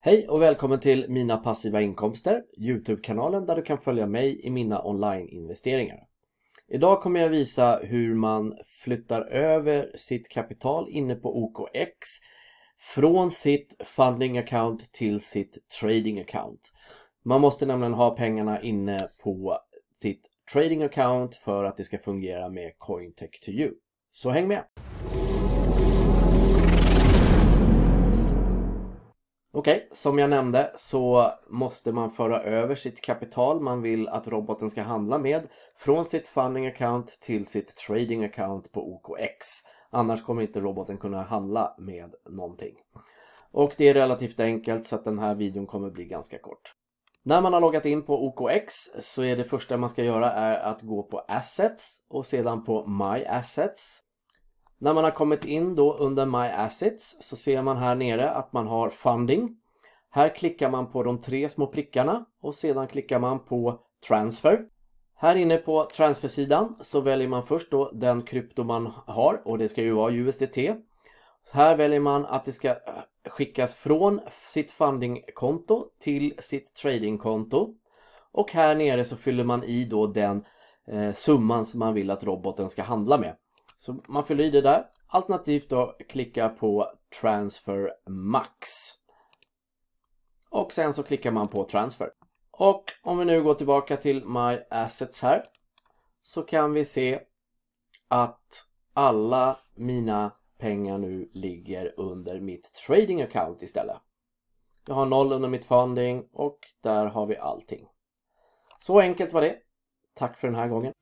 Hej och välkommen till Mina passiva inkomster, Youtube-kanalen där du kan följa mig i mina online-investeringar. Idag kommer jag visa hur man flyttar över sitt kapital inne på OKX från sitt funding account till sitt trading account. Man måste nämligen ha pengarna inne på sitt trading account för att det ska fungera med Cointech 2 u Så häng med! Okej, okay, som jag nämnde så måste man föra över sitt kapital man vill att roboten ska handla med från sitt funding account till sitt trading account på OKX. Annars kommer inte roboten kunna handla med någonting. Och det är relativt enkelt så att den här videon kommer bli ganska kort. När man har loggat in på OKX så är det första man ska göra är att gå på Assets och sedan på My Assets när man har kommit in då under My Assets så ser man här nere att man har Funding. Här klickar man på de tre små prickarna och sedan klickar man på Transfer. Här inne på transfersidan så väljer man först då den krypto man har och det ska ju vara USDT. Så här väljer man att det ska eh, skickas från sitt fundingkonto till sitt tradingkonto. Och här nere så fyller man i då den eh, summan som man vill att roboten ska handla med. Så man fyller i det där. Alternativt då klicka på Transfer Max. Och sen så klickar man på Transfer. Och om vi nu går tillbaka till My Assets här så kan vi se att alla mina pengar nu ligger under mitt trading account istället. Jag har noll under mitt funding och där har vi allting. Så enkelt var det. Tack för den här gången.